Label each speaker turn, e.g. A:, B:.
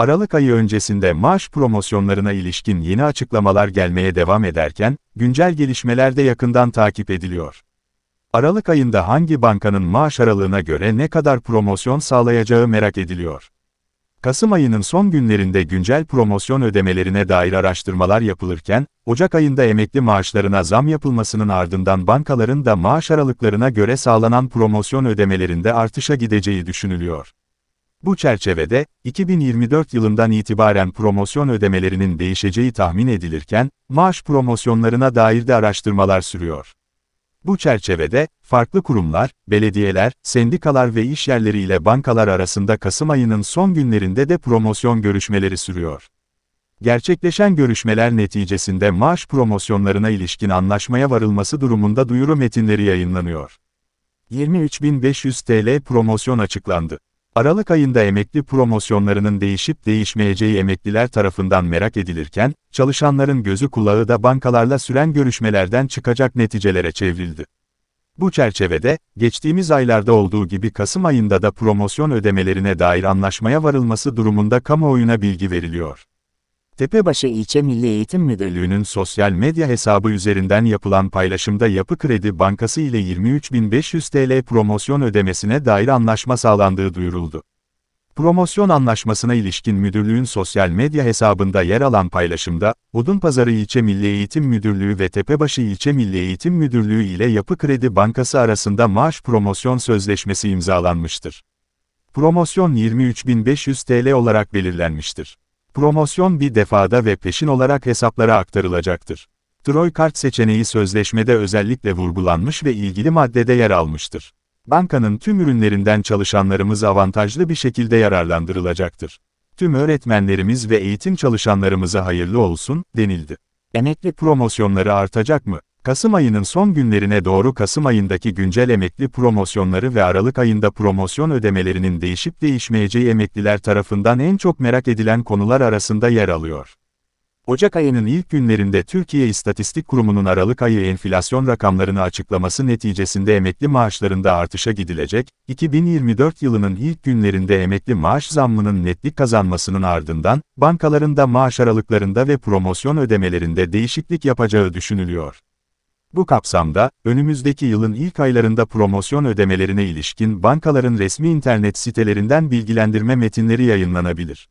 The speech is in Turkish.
A: Aralık ayı öncesinde maaş promosyonlarına ilişkin yeni açıklamalar gelmeye devam ederken, güncel gelişmeler de yakından takip ediliyor. Aralık ayında hangi bankanın maaş aralığına göre ne kadar promosyon sağlayacağı merak ediliyor. Kasım ayının son günlerinde güncel promosyon ödemelerine dair araştırmalar yapılırken, Ocak ayında emekli maaşlarına zam yapılmasının ardından bankaların da maaş aralıklarına göre sağlanan promosyon ödemelerinde artışa gideceği düşünülüyor. Bu çerçevede, 2024 yılından itibaren promosyon ödemelerinin değişeceği tahmin edilirken, maaş promosyonlarına dair de araştırmalar sürüyor. Bu çerçevede, farklı kurumlar, belediyeler, sendikalar ve işyerleri ile bankalar arasında Kasım ayının son günlerinde de promosyon görüşmeleri sürüyor. Gerçekleşen görüşmeler neticesinde maaş promosyonlarına ilişkin anlaşmaya varılması durumunda duyuru metinleri yayınlanıyor. 23.500 TL promosyon açıklandı. Aralık ayında emekli promosyonlarının değişip değişmeyeceği emekliler tarafından merak edilirken, çalışanların gözü kulağı da bankalarla süren görüşmelerden çıkacak neticelere çevrildi. Bu çerçevede, geçtiğimiz aylarda olduğu gibi Kasım ayında da promosyon ödemelerine dair anlaşmaya varılması durumunda kamuoyuna bilgi veriliyor. Tepebaşı İlçe Milli Eğitim Müdürlüğü'nün sosyal medya hesabı üzerinden yapılan paylaşımda Yapı Kredi Bankası ile 23.500 TL promosyon ödemesine dair anlaşma sağlandığı duyuruldu. Promosyon anlaşmasına ilişkin müdürlüğün sosyal medya hesabında yer alan paylaşımda, Odunpazarı İlçe Milli Eğitim Müdürlüğü ve Tepebaşı İlçe Milli Eğitim Müdürlüğü ile Yapı Kredi Bankası arasında maaş promosyon sözleşmesi imzalanmıştır. Promosyon 23.500 TL olarak belirlenmiştir. Promosyon bir defada ve peşin olarak hesaplara aktarılacaktır. Troy kart seçeneği sözleşmede özellikle vurgulanmış ve ilgili maddede yer almıştır. Bankanın tüm ürünlerinden çalışanlarımız avantajlı bir şekilde yararlandırılacaktır. Tüm öğretmenlerimiz ve eğitim çalışanlarımıza hayırlı olsun, denildi. Emekli promosyonları artacak mı? Kasım ayının son günlerine doğru Kasım ayındaki güncel emekli promosyonları ve Aralık ayında promosyon ödemelerinin değişip değişmeyeceği emekliler tarafından en çok merak edilen konular arasında yer alıyor. Ocak ayının ilk günlerinde Türkiye İstatistik Kurumu'nun Aralık ayı enflasyon rakamlarını açıklaması neticesinde emekli maaşlarında artışa gidilecek, 2024 yılının ilk günlerinde emekli maaş zammının netlik kazanmasının ardından, bankalarında maaş aralıklarında ve promosyon ödemelerinde değişiklik yapacağı düşünülüyor. Bu kapsamda, önümüzdeki yılın ilk aylarında promosyon ödemelerine ilişkin bankaların resmi internet sitelerinden bilgilendirme metinleri yayınlanabilir.